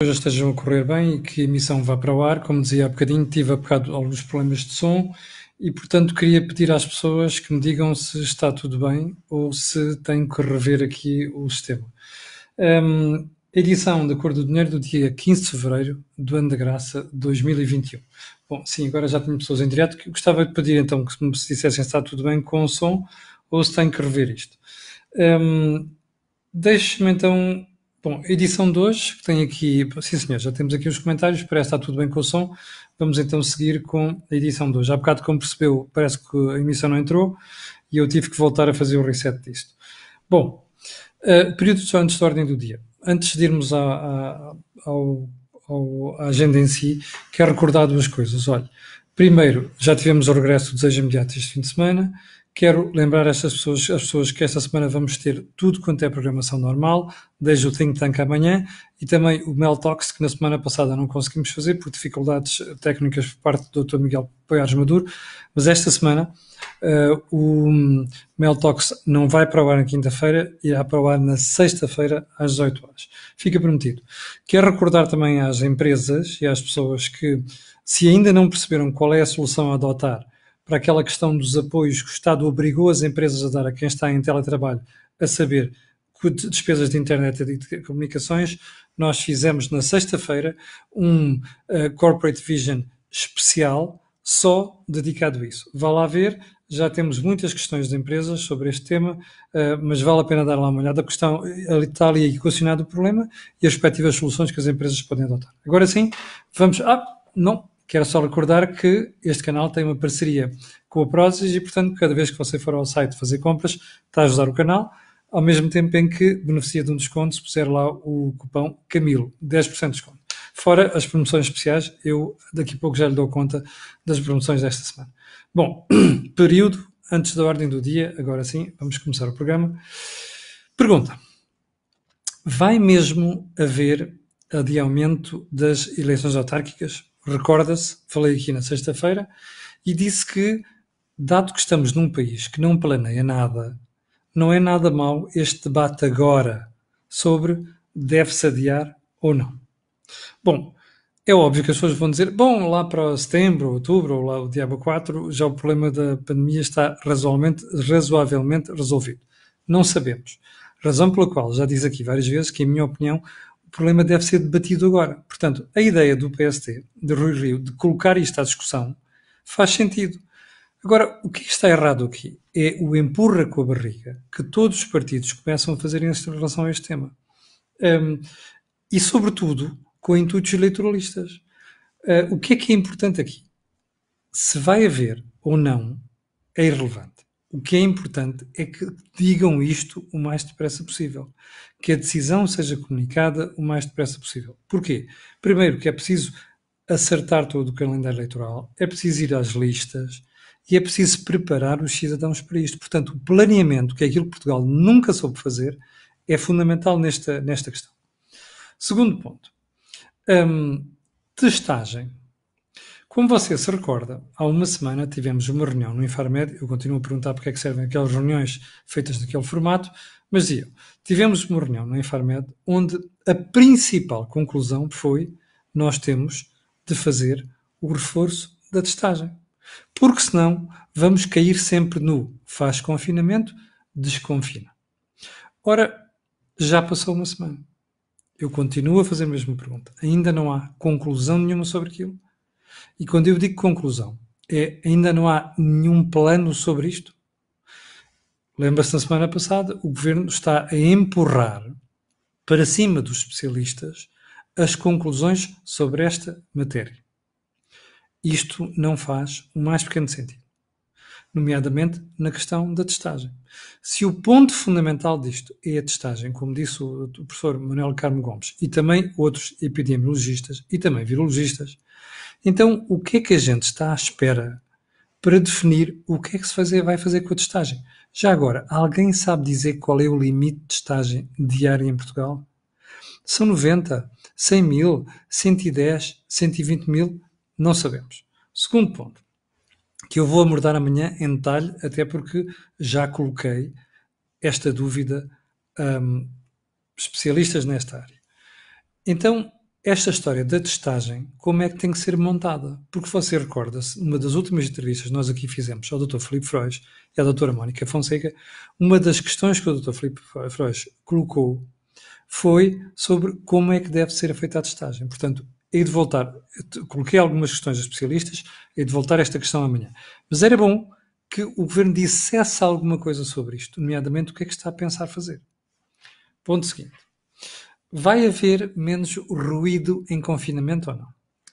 coisas estejam a correr bem e que a emissão vá para o ar. Como dizia há bocadinho, tive a bocado alguns problemas de som e, portanto, queria pedir às pessoas que me digam se está tudo bem ou se tenho que rever aqui o sistema. Um, edição da Cor do Dinheiro do dia 15 de fevereiro do ano da graça 2021. Bom, sim, agora já tenho pessoas em direto que gostava de pedir então que me dissessem se está tudo bem com o som ou se tenho que rever isto. Um, Deixe-me então Bom, edição de hoje, que tem aqui. Sim, senhor, já temos aqui os comentários, parece que está tudo bem com o som. Vamos então seguir com a edição de hoje. Há bocado, como percebeu, parece que a emissão não entrou e eu tive que voltar a fazer o reset disto. Bom, uh, eh, período só antes da ordem do dia. Antes de irmos à, à, à agenda em si, quero recordar duas coisas. Olha, primeiro, já tivemos o regresso do desejo imediato este fim de semana, Quero lembrar estas pessoas, as pessoas que esta semana vamos ter tudo quanto é programação normal, desde o Think Tank amanhã e também o Mel Talks, que na semana passada não conseguimos fazer por dificuldades técnicas por parte do Dr. Miguel Poiares Maduro, mas esta semana uh, o Mel Talks não vai para o ar na quinta-feira, irá para o ar na sexta-feira às 18 horas. Fica prometido. Quero recordar também às empresas e às pessoas que, se ainda não perceberam qual é a solução a adotar, para aquela questão dos apoios que o Estado obrigou as empresas a dar a quem está em teletrabalho, a saber despesas de internet e de comunicações, nós fizemos na sexta-feira um uh, Corporate Vision especial só dedicado a isso. Vá lá ver, já temos muitas questões de empresas sobre este tema, uh, mas vale a pena dar lá uma olhada, a estão, está ali equacionado o problema e as respectivas soluções que as empresas podem adotar. Agora sim, vamos. Ah, não, Quero só recordar que este canal tem uma parceria com a Prozis e, portanto, cada vez que você for ao site fazer compras, está a ajudar o canal, ao mesmo tempo em que beneficia de um desconto se puser lá o cupom Camilo, 10% de desconto. Fora as promoções especiais, eu daqui a pouco já lhe dou conta das promoções desta semana. Bom, período antes da ordem do dia, agora sim, vamos começar o programa. Pergunta: Vai mesmo haver adiamento das eleições autárquicas? recorda-se, falei aqui na sexta-feira, e disse que, dado que estamos num país que não planeia nada, não é nada mau este debate agora sobre deve-se adiar ou não. Bom, é óbvio que as pessoas vão dizer, bom, lá para setembro, outubro, ou lá o diabo 4, já o problema da pandemia está razoavelmente, razoavelmente resolvido. Não sabemos. Razão pela qual já diz aqui várias vezes que, em minha opinião, o problema deve ser debatido agora. Portanto, a ideia do PST, de Rui Rio, de colocar isto à discussão, faz sentido. Agora, o que está errado aqui é o empurra com a barriga que todos os partidos começam a fazer em relação a este tema. Um, e, sobretudo, com intuitos eleitoralistas. Uh, o que é que é importante aqui? Se vai haver ou não é irrelevante. O que é importante é que digam isto o mais depressa possível, que a decisão seja comunicada o mais depressa possível. Porquê? Primeiro, que é preciso acertar todo o calendário eleitoral, é preciso ir às listas e é preciso preparar os cidadãos para isto. Portanto, o planeamento, que é aquilo que Portugal nunca soube fazer, é fundamental nesta, nesta questão. Segundo ponto, hum, testagem. Como você se recorda, há uma semana tivemos uma reunião no Infarmed, eu continuo a perguntar porque é que servem aquelas reuniões feitas naquele formato, mas dizia, tivemos uma reunião no Infarmed onde a principal conclusão foi nós temos de fazer o reforço da testagem. Porque senão vamos cair sempre no faz confinamento, desconfina. Ora, já passou uma semana. Eu continuo a fazer a mesma pergunta. Ainda não há conclusão nenhuma sobre aquilo. E quando eu digo conclusão, é ainda não há nenhum plano sobre isto. Lembra-se na semana passada, o governo está a empurrar para cima dos especialistas as conclusões sobre esta matéria. Isto não faz o mais pequeno sentido, nomeadamente na questão da testagem. Se o ponto fundamental disto é a testagem, como disse o professor Manuel Carmo Gomes e também outros epidemiologistas e também virologistas, então, o que é que a gente está à espera para definir o que é que se fazer, vai fazer com a testagem? Já agora, alguém sabe dizer qual é o limite de testagem diária em Portugal? São 90, 100 mil, 110, 120 mil? Não sabemos. Segundo ponto, que eu vou abordar amanhã em detalhe, até porque já coloquei esta dúvida um, especialistas nesta área. Então, esta história da testagem, como é que tem que ser montada? Porque você recorda-se, numa das últimas entrevistas que nós aqui fizemos ao Dr. Filipe Freud e à Dra. Mónica Fonseca, uma das questões que o Dr. Filipe Freud colocou foi sobre como é que deve ser feita a testagem. Portanto, hei de voltar, coloquei algumas questões a especialistas, hei de voltar a esta questão amanhã. Mas era bom que o governo dissesse alguma coisa sobre isto, nomeadamente o que é que está a pensar fazer. Ponto seguinte. Vai haver menos ruído em confinamento ou não?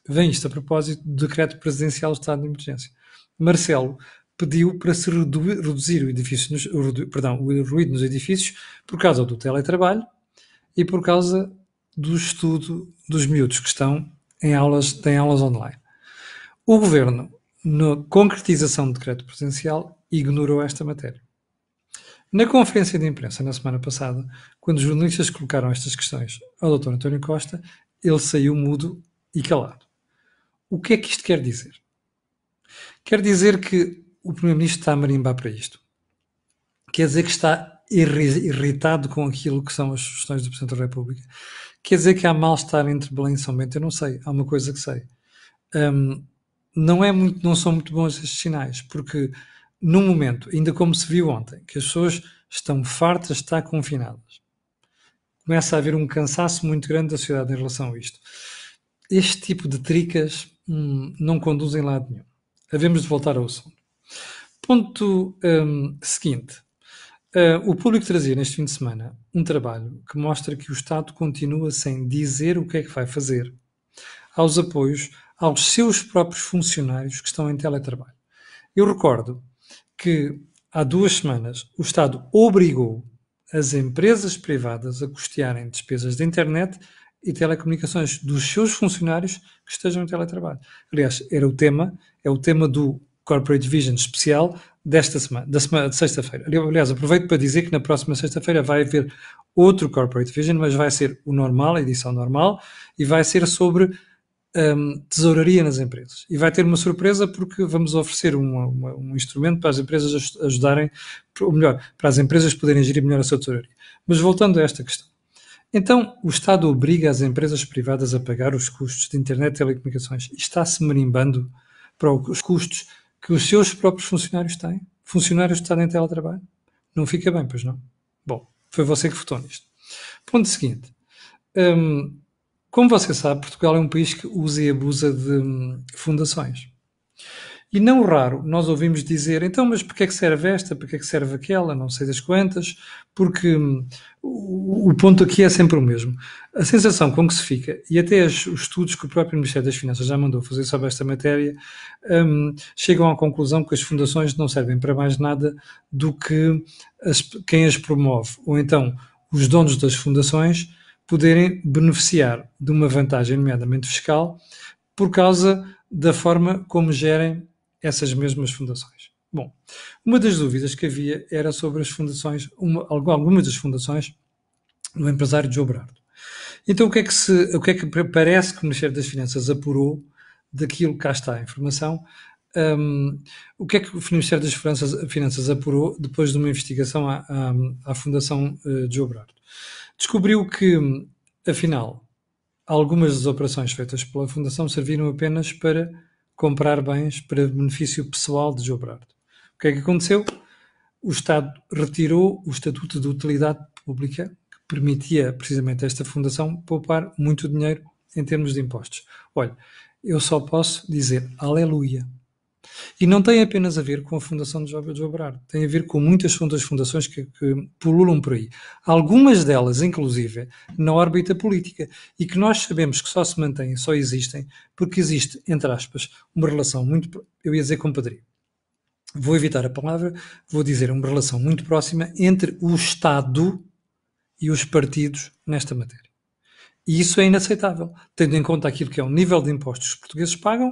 Vem isto a propósito do decreto presidencial do estado de emergência. Marcelo pediu para se reduzir o, edifício nos, o, perdão, o ruído nos edifícios por causa do teletrabalho e por causa do estudo dos miúdos que estão em aulas, têm aulas online. O governo, na concretização do decreto presidencial, ignorou esta matéria. Na conferência de imprensa, na semana passada, quando os jornalistas colocaram estas questões ao Dr. António Costa, ele saiu mudo e calado. O que é que isto quer dizer? Quer dizer que o Primeiro-Ministro está a marimbar para isto. Quer dizer que está irritado com aquilo que são as sugestões do Presidente da República. Quer dizer que há mal-estar entre Belém e São Bento? Eu não sei, há uma coisa que sei. Um, não, é muito, não são muito bons estes sinais, porque num momento, ainda como se viu ontem, que as pessoas estão fartas de estar confinadas. Começa a haver um cansaço muito grande da sociedade em relação a isto. Este tipo de tricas hum, não conduzem lado nenhum. Havemos de voltar ao assunto. Ponto hum, seguinte. Uh, o público trazia neste fim de semana um trabalho que mostra que o Estado continua sem dizer o que é que vai fazer aos apoios aos seus próprios funcionários que estão em teletrabalho. Eu recordo que há duas semanas o Estado obrigou as empresas privadas a custearem despesas de internet e telecomunicações dos seus funcionários que estejam em teletrabalho. Aliás, era o tema, é o tema do Corporate Vision especial desta semana, da semana de sexta-feira. Aliás, aproveito para dizer que na próxima sexta-feira vai haver outro Corporate Vision, mas vai ser o normal, a edição normal, e vai ser sobre um, tesouraria nas empresas. E vai ter uma surpresa porque vamos oferecer um instrumento para as empresas ajudarem, ou melhor, para as empresas poderem gerir melhor a sua tesouraria. Mas voltando a esta questão. Então, o Estado obriga as empresas privadas a pagar os custos de internet e telecomunicações e está-se merimbando para os custos que os seus próprios funcionários têm? Funcionários do Estado em teletrabalho? Não fica bem, pois não? Bom, foi você que votou nisto. Ponto seguinte. Um, como você sabe, Portugal é um país que usa e abusa de hum, fundações. E não raro nós ouvimos dizer, então, mas para que é que serve esta, para que é que serve aquela, não sei das quantas, porque hum, o, ponto aqui é sempre o mesmo. A sensação com que se fica, e até os estudos que o próprio Ministério das Finanças já mandou fazer sobre esta matéria, um, chegam à conclusão que as fundações não servem para mais nada do que as, quem as promove, ou então os donos das fundações poderem beneficiar de uma vantagem, nomeadamente fiscal, por causa da forma como gerem essas mesmas fundações. Bom, uma das dúvidas que havia era sobre as fundações, uma, algumas das fundações do empresário João Brardo. Então, o que, é que se, o que é que parece que o Ministério das Finanças apurou daquilo, cá está a informação, um, o que é que o Ministério das Finanças, Finanças apurou depois de uma investigação à, à, à Fundação uh, eh, Joe Brardo? descobriu que, afinal, algumas das operações feitas pela Fundação serviram apenas para comprar bens para benefício pessoal de Gilberto. O que é que aconteceu? O Estado retirou o Estatuto de Utilidade Pública, que permitia precisamente a esta fundação poupar muito dinheiro em termos de impostos. Olha, eu só posso dizer aleluia. E não tem apenas a ver com a Fundação de Jovem de Obrar, tem a ver com muitas outras fundações que, que pululam por aí. Algumas delas, inclusive, na órbita política, e que nós sabemos que só se mantêm, só existem, porque existe, entre aspas, uma relação muito, eu ia dizer compadrio, vou evitar a palavra, vou dizer uma relação muito próxima entre o Estado e os partidos nesta matéria. E isso é inaceitável, tendo em conta aquilo que é o nível de impostos que os portugueses pagam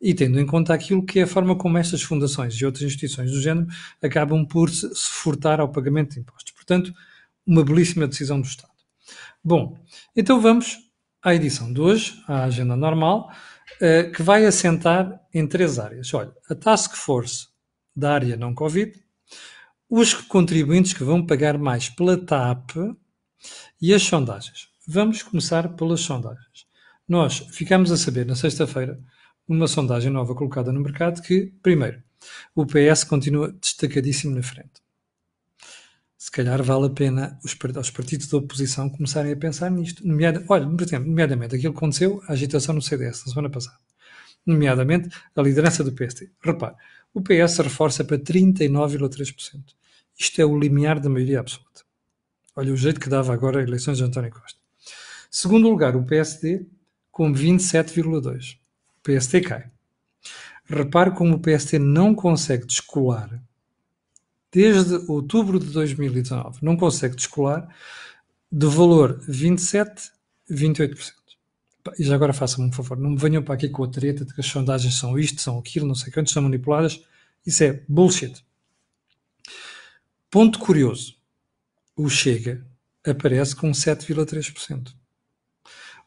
e tendo em conta aquilo que é a forma como estas fundações e outras instituições do género acabam por se furtar ao pagamento de impostos. Portanto, uma belíssima decisão do Estado. Bom, então vamos à edição de hoje, à agenda normal, eh, que vai assentar em três áreas. Olha, a Task Force da área não Covid, os contribuintes que vão pagar mais pela TAP e as sondagens. Vamos começar pelas sondagens. Nós ficamos a saber na sexta-feira numa sondagem nova colocada no mercado que, primeiro, o PS continua destacadíssimo na frente. Se calhar vale a pena os, os partidos da oposição começarem a pensar nisto. Nomeada, olha, por exemplo, nomeadamente aquilo que aconteceu, a agitação no CDS na semana passada. Nomeadamente a liderança do PSD. Repare, o PS reforça para 39,3%. Isto é o limiar da maioria absoluta. Olha o jeito que dava agora as eleições de António Costa. Segundo lugar, o PSD com 27,2%. PST cai. Repare como o PST não consegue descolar, desde outubro de 2019, não consegue descolar do valor 27, 28%. E já agora façam-me um favor, não me venham para aqui com a treta de que as sondagens são isto, são aquilo, não sei quantos, são manipuladas. Isso é bullshit. Ponto curioso: o Chega aparece com 7,3%.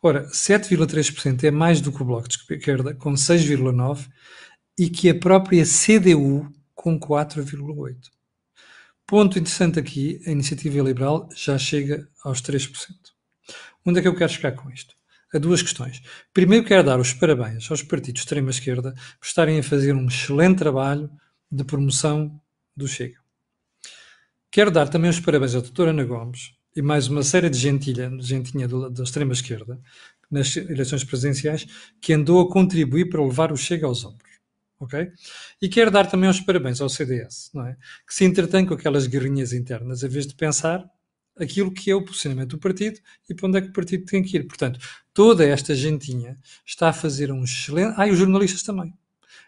Ora, 7,3% é mais do que o Bloco de Esquerda, é com 6,9%, e que a própria CDU, com 4,8%. Ponto interessante aqui, a iniciativa liberal já chega aos 3%. Onde é que eu quero chegar com isto? a duas questões. Primeiro, quero dar os parabéns aos partidos de extrema-esquerda por estarem a fazer um excelente trabalho de promoção do Chega. Quero dar também os parabéns à doutora Ana Gomes e mais uma série de gentilha, gentinha do, da extrema esquerda, nas eleições presidenciais, que andou a contribuir para levar o Chega aos ombros. Okay? E quero dar também os parabéns ao CDS, não é? que se entretém com aquelas guerrinhas internas, em vez de pensar aquilo que é o posicionamento do partido e para onde é que o partido tem que ir. Portanto, toda esta gentinha está a fazer um excelente... Ah, e os jornalistas também.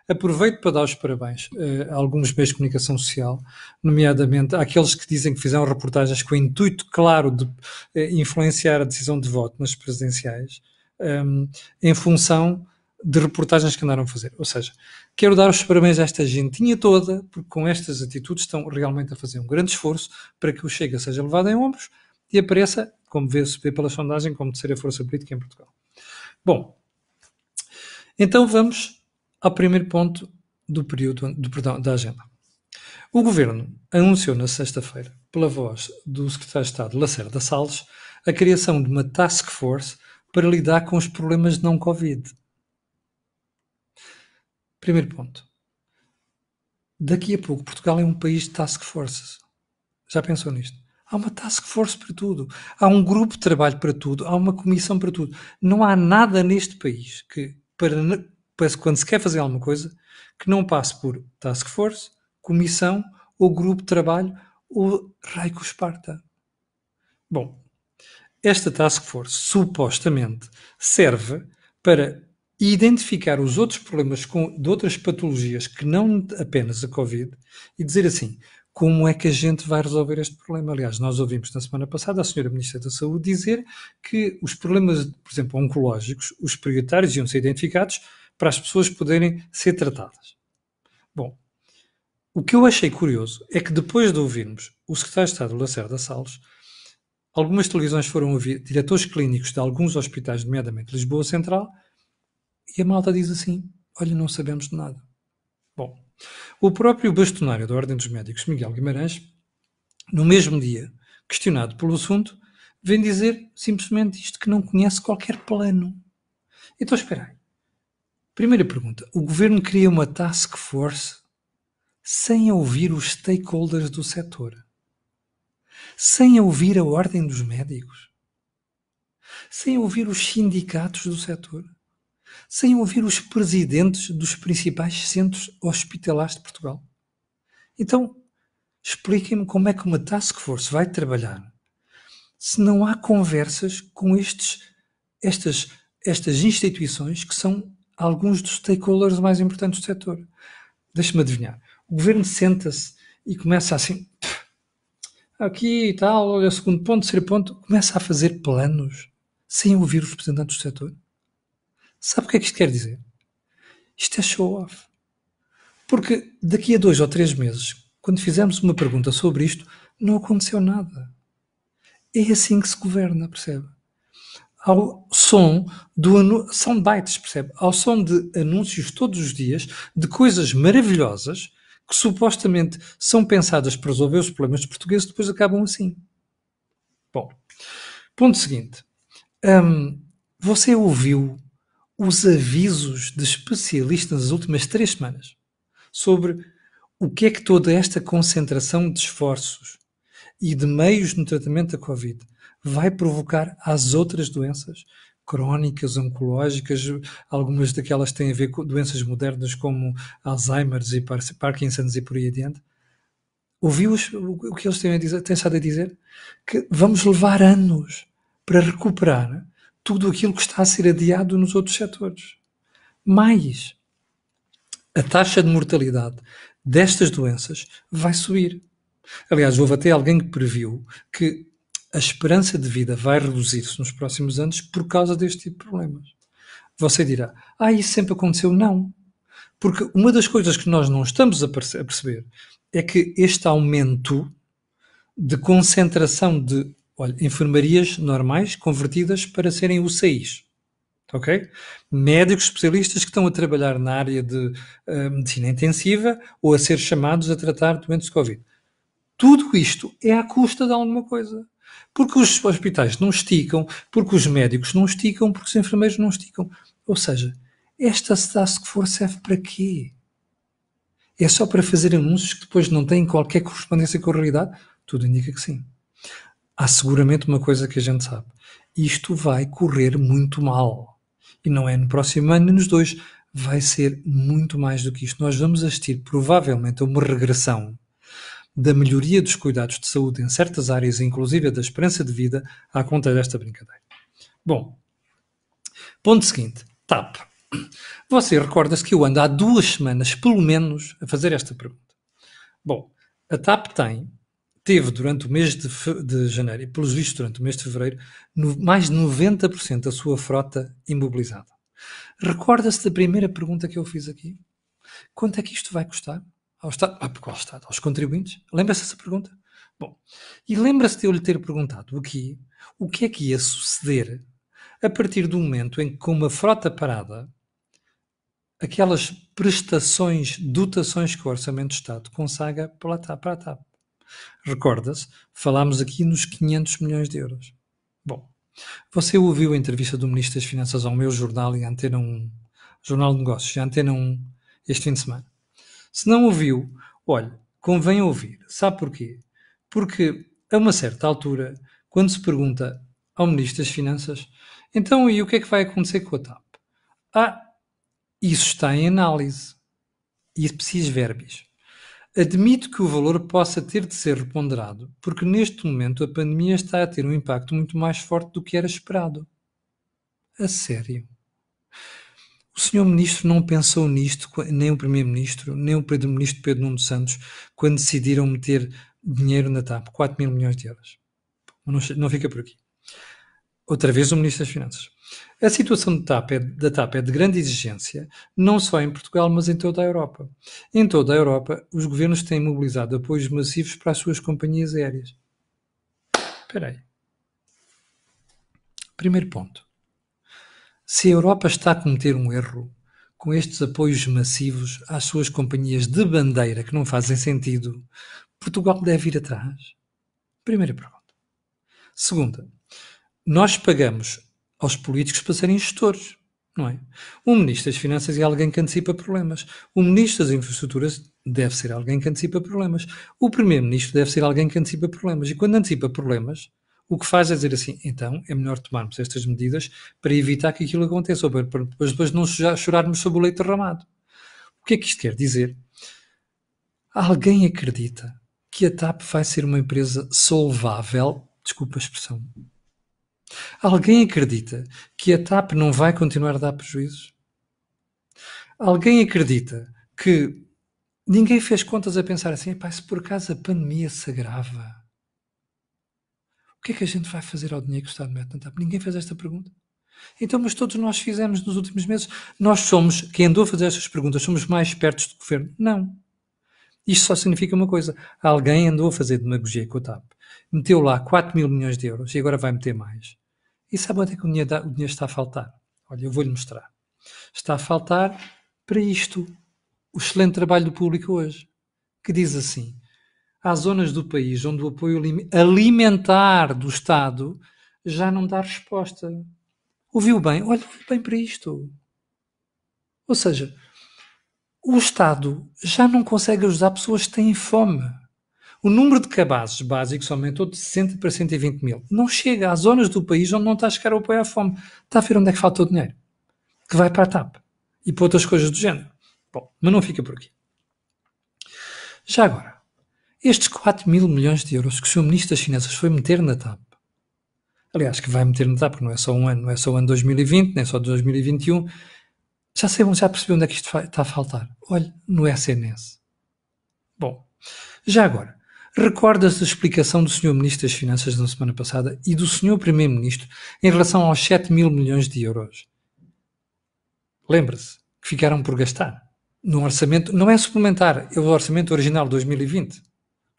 Aproveito para dar os parabéns uh, a alguns meios de comunicação social, nomeadamente àqueles que dizem que fizeram reportagens com o intuito claro de uh, influenciar a decisão de voto nas presidenciais, um, ehm, em função de reportagens que andaram a fazer. Ou seja, quero dar os parabéns a esta gentinha toda, porque com estas atitudes estão realmente a fazer um grande esforço para que o Chega seja levado em ombros e apareça, como vê-se vê pela sondagem, como terceira força política em Portugal. Bom, então vamos ao primeiro ponto do período do, perdão, da agenda. O Governo anunciou na sexta-feira, pela voz do Secretário de Estado Lacerda Salles, a criação de uma task force para lidar com os problemas de não-Covid. Primeiro ponto. Daqui a pouco, Portugal é um país de task forces. Já pensou nisto? Há uma task force para tudo. Há um grupo de trabalho para tudo. Há uma comissão para tudo. Não há nada neste país que, para Parece que quando se quer fazer alguma coisa, que não passe por task force, comissão, ou grupo de trabalho, ou raio esparta. Bom, esta task force supostamente serve para identificar os outros problemas com, de outras patologias que não apenas a Covid e dizer assim, como é que a gente vai resolver este problema? Aliás, nós ouvimos na semana passada a senhora Ministra da Saúde dizer que os problemas, por exemplo, oncológicos, os prioritários iam ser identificados para as pessoas poderem ser tratadas. Bom, o que eu achei curioso é que depois de ouvirmos o secretário de Estado Lacerda Salles, algumas televisões foram ouvir diretores clínicos de alguns hospitais, nomeadamente Lisboa Central, e a malta diz assim: Olha, não sabemos de nada. Bom, o próprio bastonário da Ordem dos Médicos, Miguel Guimarães, no mesmo dia, questionado pelo assunto, vem dizer simplesmente isto que não conhece qualquer plano. Então espera aí. Primeira pergunta: o governo cria uma task force sem ouvir os stakeholders do setor, sem ouvir a ordem dos médicos, sem ouvir os sindicatos do setor, sem ouvir os presidentes dos principais centros hospitalares de Portugal. Então, expliquem-me como é que uma task force vai trabalhar se não há conversas com estes, estas, estas instituições que são alguns dos stakeholders mais importantes do setor. Deixa-me adivinhar. O governo senta-se e começa assim, aqui e tal, olha, segundo ponto, terceiro ponto, começa a fazer planos sem ouvir os representantes do setor. Sabe o que é que isto quer dizer? Isto é show-off. Porque daqui a dois ou três meses, quando fizermos uma pergunta sobre isto, não aconteceu nada. É assim que se governa, percebe? ao som do são bytes, percebe? Ao som de anúncios todos os dias de coisas maravilhosas que supostamente são pensadas para resolver os problemas dos portugueses, depois acabam assim. Bom, ponto seguinte. Um, você ouviu os avisos de especialistas nas últimas três semanas sobre o que é que toda esta concentração de esforços e de meios no tratamento da Covid vai provocar as outras doenças crónicas, oncológicas, algumas daquelas têm a ver com doenças modernas como Alzheimer's e Parkinson's e por aí adiante. Ouviu o que eles têm, a dizer, têm estado a dizer? Que vamos levar anos para recuperar tudo aquilo que está a ser adiado nos outros setores. Mais, a taxa de mortalidade destas doenças vai subir. Aliás, houve até alguém que previu que a esperança de vida vai reduzir-se nos próximos anos por causa deste tipo de problemas. Você dirá, ah, isso sempre aconteceu? Não. Porque uma das coisas que nós não estamos a perceber é que este aumento de concentração de olha, enfermarias normais convertidas para serem UCIs. Ok? Médicos especialistas que estão a trabalhar na área de uh, medicina intensiva ou a ser chamados a tratar doentes de Covid. Tudo isto é à custa de alguma coisa. Porque os hospitais não esticam, porque os médicos não esticam, porque os enfermeiros não esticam. Ou seja, esta task force serve para quê? É só para fazer anúncios que depois não têm qualquer correspondência com a realidade? Tudo indica que sim. Há seguramente uma coisa que a gente sabe. Isto vai correr muito mal. E não é no próximo ano, nem nos dois. Vai ser muito mais do que isto. Nós vamos assistir provavelmente a uma regressão da melhoria dos cuidados de saúde em certas áreas, inclusive da esperança de vida, à conta desta brincadeira. Bom, ponto seguinte: TAP. Você recorda-se que eu ando há duas semanas, pelo menos, a fazer esta pergunta. Bom, a TAP tem, teve durante o mês de, de janeiro, e pelos vistos durante o mês de fevereiro, no, mais de 90% da sua frota imobilizada. Recorda-se da primeira pergunta que eu fiz aqui? Quanto é que isto vai custar? ao Estado, ah, porque ao Estado, aos contribuintes. Lembra-se dessa pergunta? Bom, e lembra-se de eu lhe ter perguntado aqui o que é que ia suceder a partir do momento em que, com uma frota parada, aquelas prestações, dotações que o Orçamento de Estado consagra para a TAP. Tá, para lá TAP. Tá. Recorda-se, falámos aqui nos 500 milhões de euros. Bom, você ouviu a entrevista do Ministro das Finanças ao meu jornal e à Antena 1, Jornal de Negócios, e à Antena 1, este fim de semana. Se não ouviu, olha, convém ouvir. Sabe porquê? Porque, a uma certa altura, quando se pergunta ao Ministro das Finanças, então e o que é que vai acontecer com a TAP? Ah, isso está em análise. E é preciso verbis. Admito que o valor possa ter de ser reponderado, porque neste momento a pandemia está a ter um impacto muito mais forte do que era esperado. A sério. O senhor ministro não pensou nisto, nem o primeiro-ministro, nem o primeiro-ministro Pedro Nuno Santos, quando decidiram meter dinheiro na TAP, 4 mil milhões de euros. Não, não fica por aqui. Outra vez o ministro das Finanças. A situação TAP é, da TAP é de grande exigência, não só em Portugal, mas em toda a Europa. Em toda a Europa, os governos têm mobilizado apoios massivos para as suas companhias aéreas. Espera aí. Primeiro ponto. Se a Europa está a cometer um erro com estes apoios massivos às suas companhias de bandeira que não fazem sentido, Portugal deve ir atrás? Primeira pergunta. Segunda, nós pagamos aos políticos para serem gestores, não é? Um ministro das Finanças é alguém que antecipa problemas. O ministro das Infraestruturas deve ser alguém que antecipa problemas. O primeiro-ministro deve ser alguém que antecipa problemas. E quando antecipa problemas, o que faz é dizer assim, então é melhor tomarmos estas medidas para evitar que aquilo aconteça, ou para, para depois não chorarmos sobre o leite derramado. O que é que isto quer dizer? Alguém acredita que a TAP vai ser uma empresa solvável? Desculpa a expressão. Alguém acredita que a TAP não vai continuar a dar prejuízos? Alguém acredita que ninguém fez contas a pensar assim, se por acaso a pandemia se agrava, que é que a gente vai fazer ao dinheiro que o Estado mete na TAP? Ninguém fez esta pergunta. Então, mas todos nós fizemos nos últimos meses. Nós somos, quem andou a fazer estas perguntas, somos mais perto do governo? Não. Isto só significa uma coisa: alguém andou a fazer demagogia com a TAP, meteu lá 4 mil milhões de euros e agora vai meter mais. E sabe onde é que o dinheiro, dá, o dinheiro está a faltar? Olha, eu vou-lhe mostrar. Está a faltar para isto o excelente trabalho do público hoje, que diz assim: há zonas do país onde o apoio alimentar do Estado já não dá resposta. Ouviu bem? Olha, bem para isto. Ou seja, o Estado já não consegue ajudar pessoas que têm fome. O número de cabazes básicos aumentou de 60 para 120 mil. Não chega às zonas do país onde não está a chegar o apoio à fome. Está a ver onde é que falta o dinheiro? Que vai para a TAP e para outras coisas do género. Bom, mas não fica por aqui. Já agora, estes 4 mil milhões de euros que o seu ministro das Finanças foi meter na TAP, aliás, que vai meter na TAP, porque não é só um ano, não é só o ano 2020, nem é só 2021, já sabem, já percebeu onde é que isto está a faltar? Olhe, no SNS. Bom, já agora, recorda-se da explicação do Sr. Ministro das Finanças na semana passada e do Sr. Primeiro-Ministro em relação aos 7 mil milhões de euros? Lembre-se que ficaram por gastar. No orçamento, não é suplementar, é o orçamento original de 2020.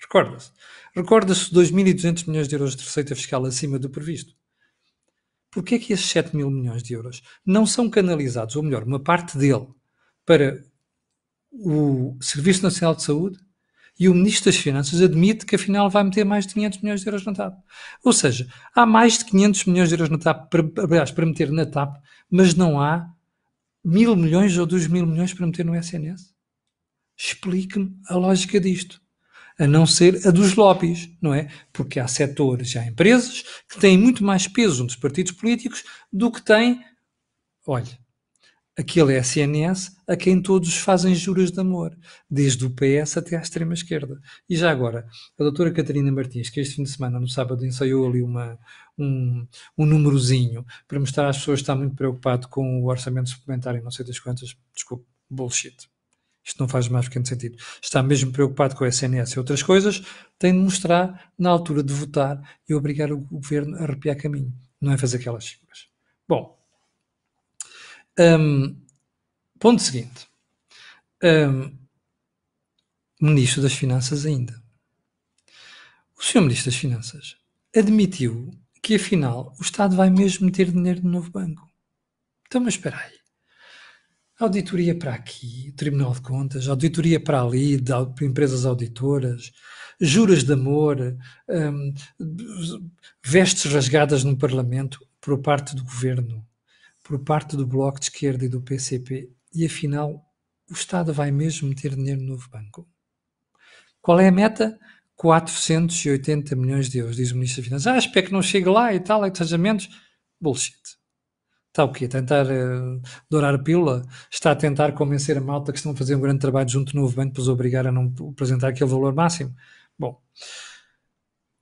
Recorda-se. Recorda-se 2.200 milhões de euros de receita fiscal acima do previsto. Porquê é que esses 7 mil milhões de euros não são canalizados, ou melhor, uma parte dele, para o Serviço Nacional de Saúde e o Ministro das Finanças admite que afinal vai meter mais de 500 milhões de euros na TAP. Ou seja, há mais de 500 milhões de euros na TAP, para, aliás, para meter na TAP, mas não há mil milhões ou 2 mil milhões para meter no SNS? Explique-me a lógica disto a não ser a dos lobbies, não é? Porque há setores, há empresas que têm muito mais peso nos partidos políticos do que têm, olha, aquele é SNS a quem todos fazem juras de amor, desde o PS até à extrema-esquerda. E já agora, a doutora Catarina Martins, que este fim de semana, no sábado, ensaiou ali uma, um, um para mostrar às pessoas que está muito preocupado com o orçamento suplementar e não sei das quantas, desculpe, bullshit isto não faz mais pequeno sentido, está mesmo preocupado com a SNS e outras coisas, tem de mostrar na altura de votar e obrigar o governo a arrepiar caminho, não é fazer aquelas chicas. Bom, um, ponto seguinte. Um, ministro das Finanças ainda. O senhor Ministro das Finanças admitiu que afinal o Estado vai mesmo meter dinheiro no novo banco. Então, mas espera aí auditoria para aqui, Tribunal de Contas, auditoria para ali, de empresas auditoras, juras de amor, hum, vestes rasgadas no Parlamento por parte do governo, por parte do Bloco de Esquerda e do PCP, e afinal o Estado vai mesmo meter dinheiro no novo banco. Qual é a meta? 480 milhões de euros, diz o Ministro das Finanças. Ah, espero que não chegue lá e tal, é que menos. Bullshit. Está o quê? A tentar uh, dourar a pílula? Está a tentar convencer a malta que estão a fazer um grande trabalho junto no novo banco para os obrigar a não apresentar aquele valor máximo? Bom,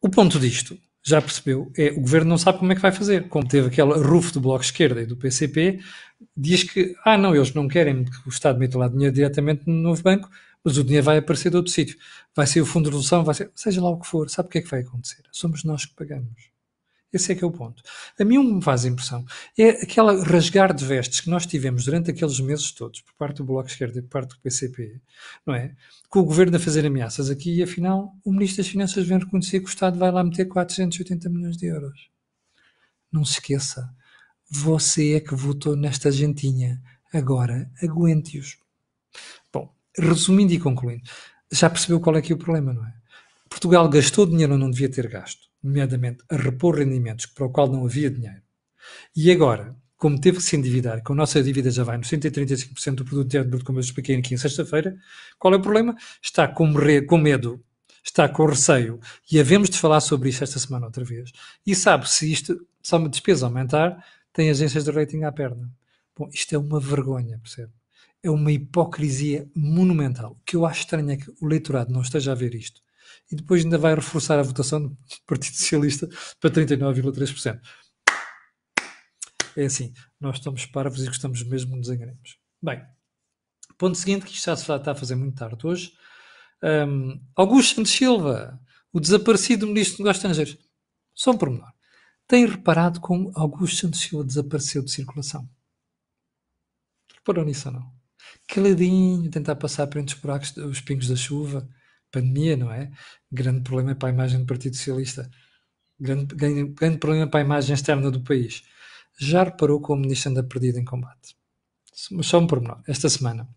o ponto disto, já percebeu, é o governo não sabe como é que vai fazer. Como teve aquela rufo do Bloco Esquerda e do PCP, diz que, ah não, eles não querem que o Estado meta lá dinheiro diretamente no novo banco, mas o dinheiro vai aparecer de outro sítio. Vai ser o fundo de redução, vai ser, seja lá o que for, sabe o que é que vai acontecer? Somos nós que pagamos. Esse é que é o ponto. A mim o que me faz impressão é aquela rasgar de vestes que nós tivemos durante aqueles meses todos, por parte do Bloco Esquerdo e por parte do PCP, não é? Com o governo a fazer ameaças aqui e afinal o Ministro das Finanças vem reconhecer que o Estado vai lá meter 480 milhões de euros. Não se esqueça, você é que votou nesta gentinha. Agora, aguente-os. Bom, resumindo e concluindo, já percebeu qual é que é o problema, não é? Portugal gastou dinheiro onde não devia ter gasto nomeadamente a repor rendimentos para o qual não havia dinheiro, e agora, como teve que se endividar, que a nossa dívida já vai no 135% do produto interno bruto, como eu expliquei aqui em sexta-feira, qual é o problema? Está com, com medo está com receio, e havemos de falar sobre isto esta semana outra vez, e sabe se isto, se uma despesa aumentar, tem agências de rating à perna. Bom, isto é uma vergonha, percebe? É uma hipocrisia monumental. O que eu acho estranho é que o leitorado não esteja a ver isto e depois ainda vai reforçar a votação do Partido Socialista para 39,3%. É assim, nós estamos parvos e gostamos mesmo nos enganemos. Bem, ponto seguinte, que isto já está a fazer muito tarde hoje. Um, Augusto Santos Silva, o desaparecido ministro dos Negócios Estrangeiros. Só um pormenor. Tem reparado como Augusto Santos Silva desapareceu de circulação? Reparou nisso ou não? Caladinho, tentar passar por entre os buracos, os pingos da chuva pandemia, não é? Grande problema para a imagem do Partido Socialista. Grande, grande, grande problema para a imagem externa do país. Já reparou como o ministro anda perdido em combate? Só um pormenor. Esta semana,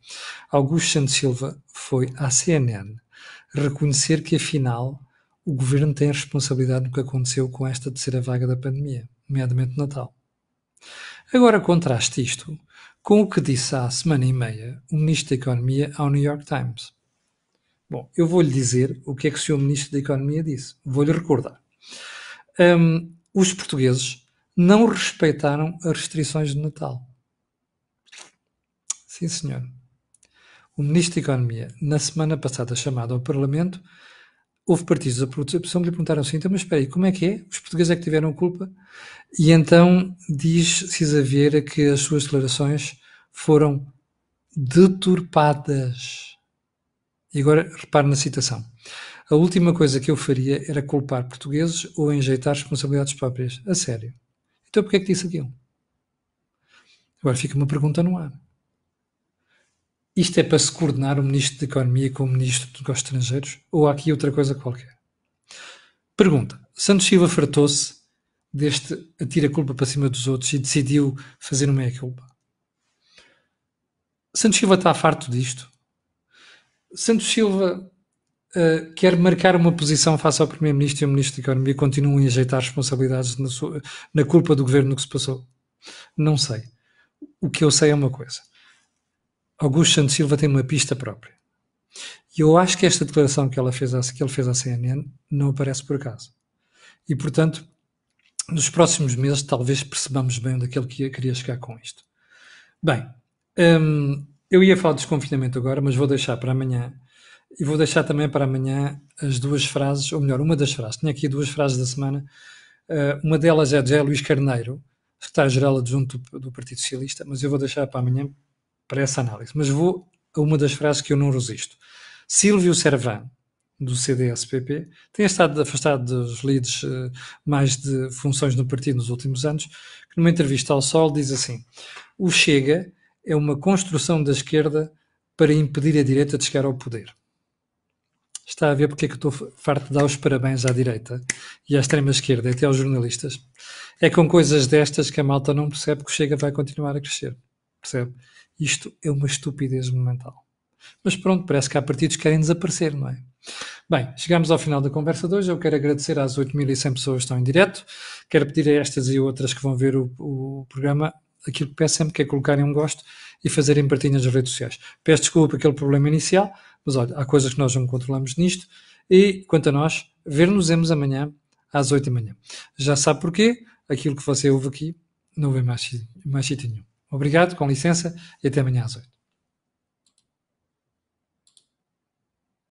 Augusto Santos Silva foi à CNN reconhecer que, afinal, o governo tem a responsabilidade no que aconteceu com esta terceira vaga da pandemia, nomeadamente Natal. Agora contraste isto com o que disse há semana e meia o ministro da Economia ao New York Times. Bom, eu vou-lhe dizer o que é que o senhor Ministro da Economia disse. Vou-lhe recordar. Um, os portugueses não respeitaram as restrições de Natal. Sim, senhor. O Ministro da Economia, na semana passada, chamado ao Parlamento, houve partidos da produção que lhe perguntaram assim: então, mas espera aí, como é que é? Os portugueses é que tiveram culpa? E então diz Cisa Vieira que as suas declarações foram deturpadas. E agora repare na citação. A última coisa que eu faria era culpar portugueses ou enjeitar responsabilidades próprias. A sério. Então porquê é que disse aquilo? Agora fica uma pergunta no ar. Isto é para se coordenar o Ministro da Economia com o Ministro dos Negócios Estrangeiros? Ou há aqui outra coisa qualquer? Pergunta. Santos Silva fartou-se deste atira a culpa para cima dos outros e decidiu fazer uma meia-culpa. Santos Silva está farto disto? Santos Silva uh, quer marcar uma posição face ao Primeiro-Ministro e ao Ministro da Economia continuam a ajeitar responsabilidades na, sua, na culpa do governo que se passou? Não sei. O que eu sei é uma coisa. Augusto Santos Silva tem uma pista própria. E eu acho que esta declaração que, ela fez, que ele fez à CNN não aparece por acaso. E, portanto, nos próximos meses talvez percebamos bem onde é que ele queria chegar com isto. Bem, hum, eu ia falar de desconfinamento agora, mas vou deixar para amanhã. E vou deixar também para amanhã as duas frases, ou melhor, uma das frases. Tinha aqui duas frases da semana. Uh, uma delas é de Luís Carneiro, secretário-geral adjunto do, do Partido Socialista, mas eu vou deixar para amanhã para essa análise. Mas vou a uma das frases que eu não resisto. Silvio Servan, do CDSPP tem estado afastado dos líderes uh, mais de funções no partido nos últimos anos, que numa entrevista ao Sol diz assim: O Chega é uma construção da esquerda para impedir a direita de chegar ao poder. Está a ver porque é que estou farto de dar os parabéns à direita e à extrema-esquerda, até aos jornalistas. É com coisas destas que a malta não percebe que o Chega vai continuar a crescer. Percebe? Isto é uma estupidez mental. Mas pronto, parece que há partidos que querem desaparecer, não é? Bem, chegamos ao final da conversa de hoje. Eu quero agradecer às 8.100 pessoas que estão em direto. Quero pedir a estas e outras que vão ver o, o programa aquilo que peço sempre que é colocarem um gosto e fazerem partilhas nas redes sociais. Peço desculpa pelo problema inicial, mas olha, há coisas que nós não controlamos nisto. E quanto a nós, ver-nos-emos amanhã às 8 da manhã. Já sabe porquê? Aquilo que você ouve aqui não vem mais, mais sítio nenhum. Obrigado, com licença, e até amanhã às 8.